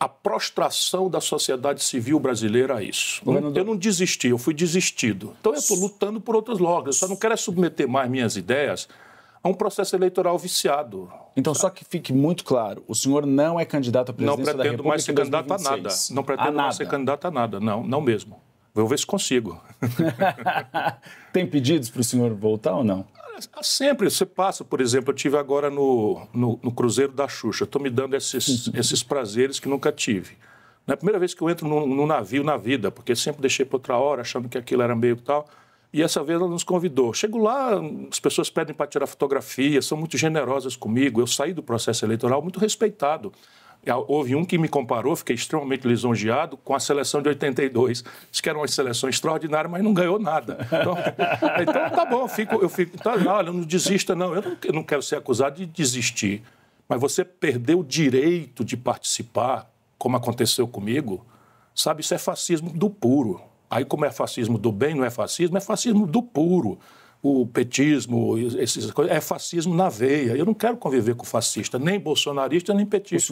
a prostração da sociedade civil brasileira a isso. Governador. Eu não desisti, eu fui desistido. Então eu estou lutando por outras Eu só não quero é submeter mais minhas ideias a um processo eleitoral viciado. Então, só que fique muito claro, o senhor não é candidato a presidência da República Não pretendo mais ser candidato a nada. Não pretendo nada. mais ser candidato a nada, não, não mesmo. Vou ver se consigo. Tem pedidos para o senhor voltar ou não? Sempre, você passa, por exemplo, eu tive agora no, no, no Cruzeiro da Xuxa, estou me dando esses, uhum. esses prazeres que nunca tive. Não é a primeira vez que eu entro num, navio na vida, porque sempre deixei para outra hora, achando que aquilo era meio tal. E essa vez ela nos convidou. Chego lá, as pessoas pedem para tirar fotografia, são muito generosas comigo. Eu saí do processo eleitoral muito respeitado. Houve um que me comparou, fiquei extremamente lisonjeado, com a seleção de 82. Diz que era uma seleção extraordinária, mas não ganhou nada. Então, então tá bom, eu fico, eu fico. Então, olha, não desista, não. Eu não, eu não quero ser acusado de desistir. Mas você perdeu o direito de participar, como aconteceu comigo, sabe? Isso é fascismo do puro. Aí, como é fascismo do bem, não é fascismo, é fascismo do puro o petismo, essas coisas, é fascismo na veia. Eu não quero conviver com fascista, nem bolsonarista, nem petista.